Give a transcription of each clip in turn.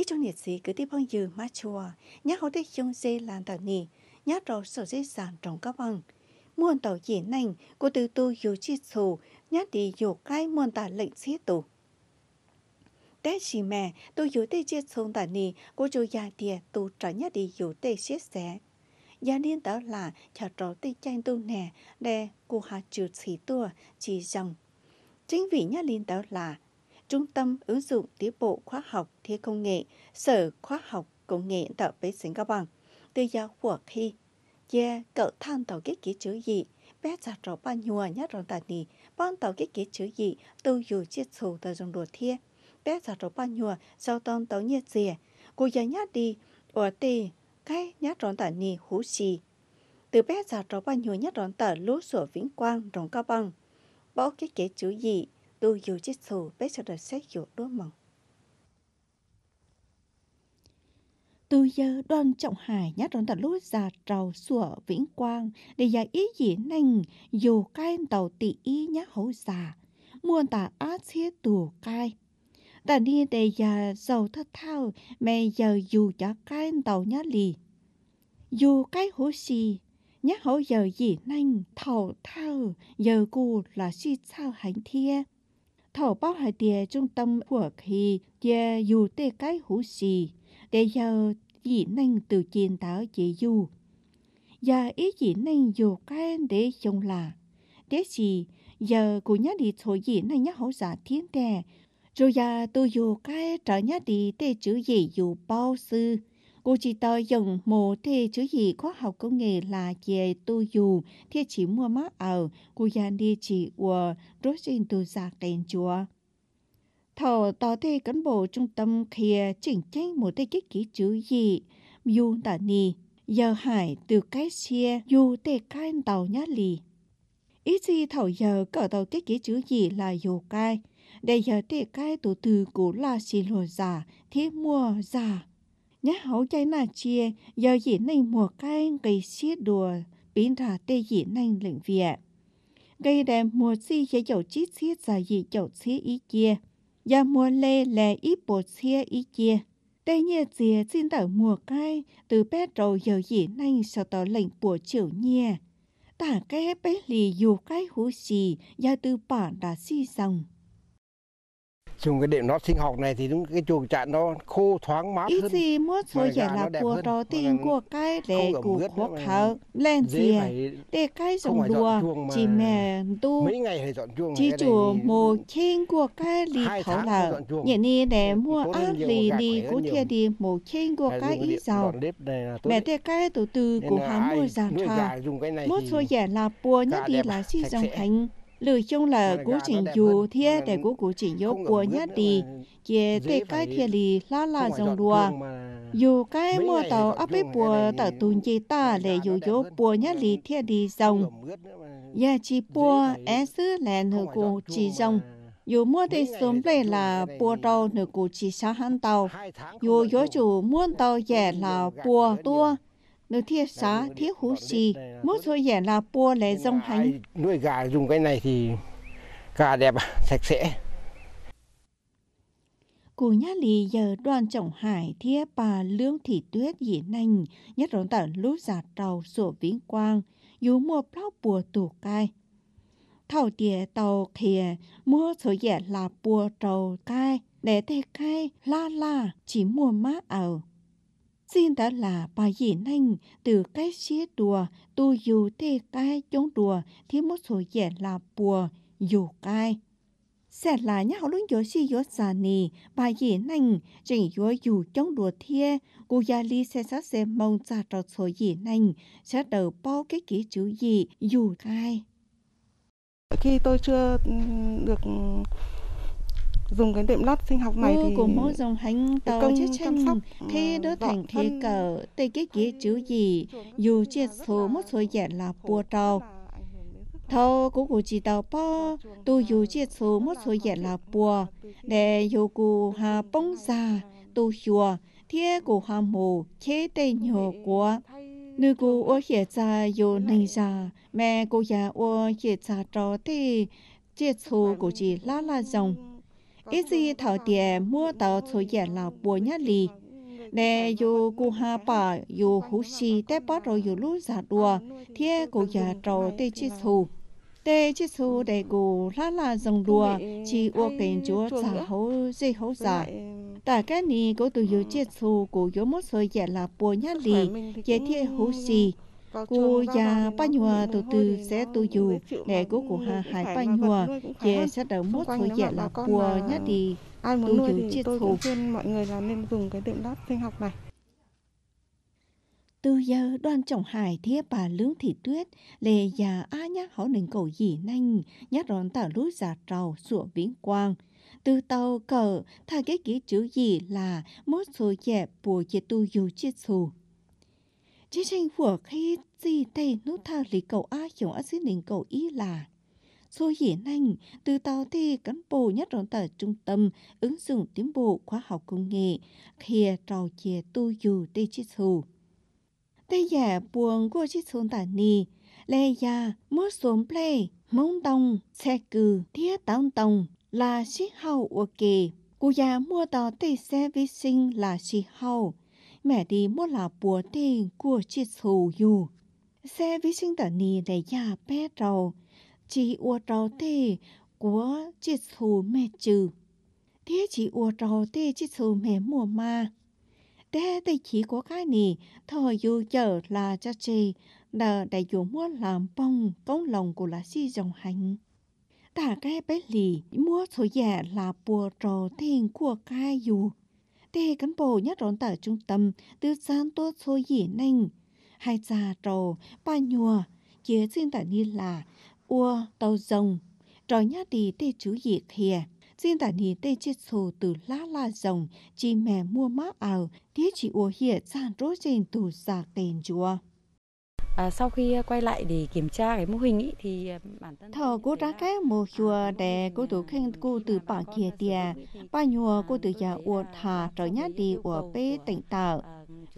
ít trong nhiệt sĩ cứ tiếp hơn dư má chùa nhát hậu tích chung dê làn tạo nì nhát rồi sổ dê sản trong các bằng muôn tàu dễ nành của từ tu dù chi sù nhát đi dù cái muôn tà lệnh xí tù tết chỉ mẹ tôi dù tê chết sông tả nì của chú già tiệt tu trở nhát đi dù tê chết xé gia niên đó là chả trò tê chanh tu nè đè của hạ trừ xí tua chỉ dòng chính vì nhát liên đó là Trung tâm ứng dụng tiến bộ khoa học thi công nghệ, Sở Khoa học Công nghệ tại Bắc Sinh Cao Bằng, tư giáo của khi che cậu than tàu cái kế chữ gì, bé giả rõ ba nhùa nhát rộng tạc nì, ban tàu cái kế chữ gì, tôi dù chiếc sổ tờ rộng đồ thiê. Bé giả rõ ba nhùa, sau tông tàu nhiệt dìa, cô giờ nhát đi, ở tì, cái nhát rộng tạc nì hú xì. Từ bé giả rõ ba nhùa nhát rộng tạc lũ sổ vĩnh quang rộng cao bằng, bỏ cái kế chữ gì, chết 또 요지소 빼서라세 요로멍. Từ giờ đoàn trọng hài nhát đón tàu lối già trầu sủa vĩnh quang để giải ý dĩ nành dù cai tàu tỷ ý nhát hấu già muôn tà á xế tù cai ta đi để giờ giàu thất thao mẹ giờ dù cho cai tàu nhát lì dù cái hố xì nhát hấu giờ gì nành thầu thao giờ cù là suy sao hành thiê thổ bóc hai tia trung tâm của khi tia dù tê cái hú xì để giờ dĩ năng từ chiến táo chế dù giờ ý dĩ năng dù cái để trông là để gì giờ của nhá đi thổ gì năng nhá hậu giả thiên đè rồi giờ tôi dù cái trở nhá đi tê chữ gì dù bao sư cô chỉ tờ dùng một thì chữ gì khoa học công nghệ là về tu dù thì chỉ mua má ở cô gian đi chỉ ua rốt trên tu giạc đèn chùa thầu tỏ thì cán bộ trung tâm kia chỉnh tranh một tay kích ký chữ gì dù đã ni giờ hải từ cái chia dù tê cái tàu nhá lì ít gì thầu giờ cỡ tàu kích ký chữ gì là dù cai để giờ tê cái tổ từ cũ là xì lùa giả thế mua giả nhá hậu cháy na chia giờ dĩ nay mùa cay gây xiết đùa biến thả tê dĩ nay lệnh viện gây đẹp mùa si chế dầu chít xiết giả dĩ dầu xiết ý chia giờ mùa lê lè ít bột xiết ý chia tê nhẹ dìa xin đỡ mùa cay từ bé rồi giờ dĩ nay sau tỏ lệnh bùa chiều nhẹ ta cái bé lì dù cái hú xì giờ từ bản đã si dòng dùng cái đệm lót sinh học này thì đúng cái chuồng trại nó khô thoáng mát hơn. Ít gì mất rồi chỉ là của đó tiền của cái để của quốc khảo lên dìa để cái dùng đùa chỉ mẹ tu chỉ chùa mồ trên của cái lì thảo là nhẹ đi để mua áp lì đi của thiệt đi mồ trên của cái ý giàu mẹ để cái tổ từ của hắn mua giàn trà mất rồi chỉ là bùa nhất đi là si dòng thành lựa chung là cú trình dù thiê để cú cú trình yếu của nhát đi chế tê cái thiê lì lá là dòng đùa dù cái mua tàu áp bếp bùa tờ tùn chế ta để dù yếu bùa nhát lì thiê đi dòng và chỉ bùa é sứ là nửa cú chỉ dòng dù mua thì sớm lệ là bùa tàu nửa cú chỉ xa hắn tàu dù yếu chủ muốn tàu dẻ là bùa tua nếu thiết xá thiết hú xì mốt thôi dẻ là bua lẻ rong hành nuôi gà dùng cái này thì gà đẹp sạch sẽ Cụ nhá lì giờ đoàn trọng hải thiết bà lương thị tuyết dị nành nhất rốn tở lúc giả trầu sổ vĩnh quang dù mua plóc bùa tủ cai thảo tìa tàu khìa mua số dẻ là bùa trầu cai để thế cai la la chỉ mua má ảo xin đã là bà dĩ nanh từ cái xế đùa tu dù tê cái chống đùa thì một số dẻ là bùa dù cái sẽ là nhà họ luôn yếu si yếu xa nì bà dĩ nanh trình yếu dù chống đùa thia cô gia ly sẽ sát sẽ mong ra trọt số dĩ nanh sẽ đầu bao cái kỹ chữ gì dù cái khi tôi chưa được dùng cái đệm lót sinh học này thì của mỗi dòng hành tàu công chết chăm sóc khi ờ, đó thành thế cờ tây cái kia chữ gì dù chia số một số giả là bùa tàu thâu của của chỉ tàu po tu dù chia số một số giả là bùa để dù cụ hà bông già tu chùa thiết của hà mù chế tây nhỏ của nữ cụ ô hiện ra dù này già mẹ cô già ô hiện ra trò thì chia số của chỉ lá lá dòng ít gì thảo tiền mua tàu số giờ là bùa nhá lì nè dù cụ hà bà dù hú xì té bắt rồi dù lú giả đùa thế cụ già trâu tê chi xù tê chi xù để cụ lá là dòng đùa chỉ ô kênh chúa giả hấu dây hấu giả tại cái này cụ tụ dù chi xù cụ dù một số giờ là bùa nhá lì chế thiên hú xì cô già ba nhua từ từ sẽ tu dù để cố của hà hải ba nhua về sẽ đỡ mốt thôi dạ là của nhá đi ai muốn nuôi thì tôi cũng khuyên mọi người là nên dùng cái đệm lót sinh học này từ giờ đoan trọng hải thiết bà lướng thị tuyết lề già a nhá họ nền cầu gì nanh nhát rón tả lối giả trầu sủa vĩnh quang từ tàu cờ thay cái ký chữ gì là mốt số dẹp bùa chế tu dù chết xù chỉ tranh của khi gì tay nút thao lý cầu a hiểu á xin lính cầu ý là rồi hiện nay từ tàu thì cán bộ nhất rộng tại trung tâm ứng dụng tiến bộ khoa học công nghệ khi trò chè tu dù tê chi thù tê giả buồn của chi thù tà ni lê già mua xuống ple mông tông xe cừ thiết tông tông là xí hậu ok cụ già mua tàu tê xe vi sinh là xí hậu mẹ đi mua là bùa tiền của chị thù dù. Xe vi sinh tờ nì để nhà bé rau chị ua rau tê của chị thù mẹ trừ. Thế chị ua rau tê chị thù mẹ mua mà. Thế tê chỉ của cái nì, thời dù chờ là cho chị, đã đại dù mua làm bông công lòng của là si dòng hành ta cái bé lì mua số giả là bùa rau thiên của cái dù tê cán bộ nhất rộn tờ trung tâm từ gian tốt số dĩ ninh hai già trò ba nhùa chế xin tại ni là ua tàu rồng trò nhá đi tê chú dị khìa xin tại ni tê chết sổ từ lá la rồng chi mẹ mua má ảo thế chỉ ua hiệ gian rốt trên tù giả tên chúa À, sau khi à, quay lại để kiểm tra cái mô hình ý, thì à, bản thân thờ cô ra à, cái mô chùa để cô tổ khen cô từ bà kia tia bà nhùa cô từ nhà uo thả trở nhá đi uo bê tỉnh tờ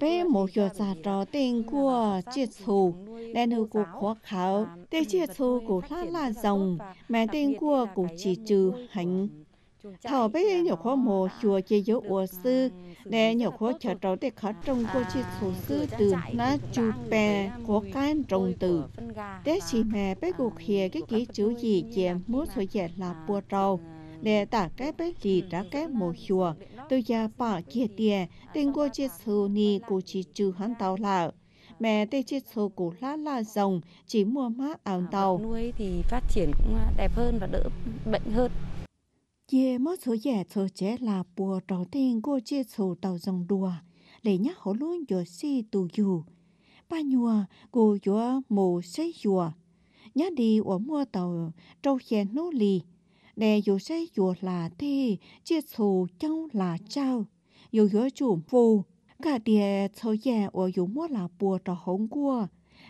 bê mô chùa giả trò tên của chiết thù để nữ cô khó khảo để chiết thù của lá là dòng mẹ tên của cô chỉ trừ hành thở với nhiều khó mồ chùa chế yếu ủa ờ, sư để nhiều khó chờ trâu để khó à, trông cô chi số sư từ na chu bè có can trông từ để chỉ mẹ bấy cuộc à, hìa cái kỹ chữ gì chè mốt số dẻ là bùa trâu để à, tả cái bấy gì đã cái mồ chùa từ già bà kia tiền tên cô chi số ni cô chi trừ hắn tàu là mẹ tê chiết số củ lá la rồng chỉ mua mát ảo tàu nuôi thì phát triển cũng đẹp hơn và đỡ bệnh hơn ye mơ số ye số chế là bùa trò thiên cô chia số tàu dòng đùa để nhắc họ luôn giờ si tù dù ba nhua cô giờ mù xây chùa nhớ đi ở mua tàu trâu xe nô lì để dù xây chùa là thế chia số châu là trao dù giờ chủ phù cả địa số ye ở dù mua là bùa trò hống cua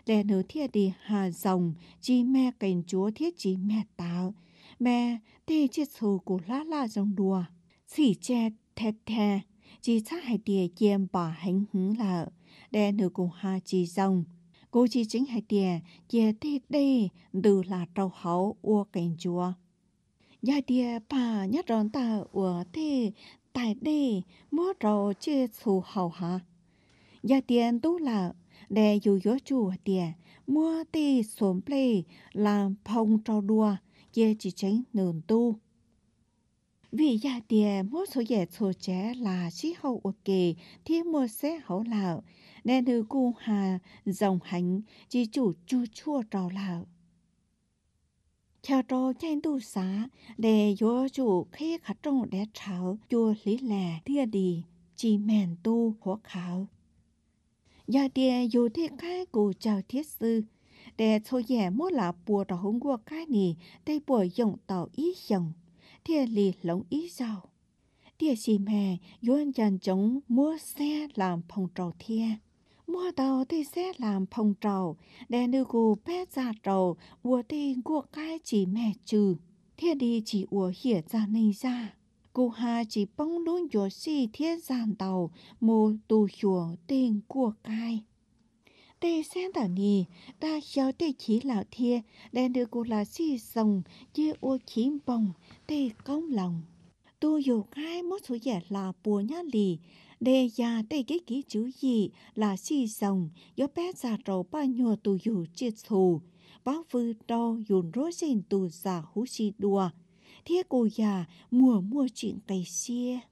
để nửa thiết đi hà dòng chi mẹ cảnh chúa thiết chi mẹ tạo mẹ tê chiếc sù của lá la rong đùa xỉ che thẹt thè chỉ chắc hai tìa chiêm bà hành hứng lợ đè nữ cùng hà chỉ rồng cô chỉ chính hai tìa chia thế đây từ là trâu hấu ua cảnh chùa gia tìa bà nhất rón ta ua thế tại đây mua rau chê sù hầu hà gia tiền tu lợ để dù gió chùa tìa mua tê xổm plê làm phong trâu đua chỉ nương tu vì gia địa mỗi số dễ số trẻ là sĩ hậu ở kề thì mua sẽ hậu lão nên nữ cô hà dòng hành chỉ chủ chu chua trò lão theo trò tranh tu xá để vô chủ khi khả trong để trào chua lý lẻ thia đi chỉ mèn tu khó khảo gia địa dù thế khai cụ chào thiết sư để cho dẻ mua là bùa đó hung qua cái nì để bùa dùng tàu ý dòng thiệt lì lống ý giàu thiệt xì mẹ yuan dàn chống mua xe làm phòng trầu thiệt mua tàu thì xe làm phòng trầu để nữ cụ bé già trầu bùa thì của cái chỉ mẹ trừ thiệt đi chỉ ủa hiển ra nên ra cô hà chỉ bông luôn cho si thiên giàn tàu mua tu chùa tên của cai tê sáng tạo nì, ta giáo tê chỉ lão thia, đèn đưa cụ là si sông, chia ô chín bông, tê công lòng. Tu dù khai mốt số giả là bùa nhá lì, đề già tê cái ký chữ gì là si sông, do bé già rổ ba nhùa tu dù chia thù, báo vư đo dùn rốt xin tu già hú si đùa. Thế cô già mùa mùa chuyện cây xia.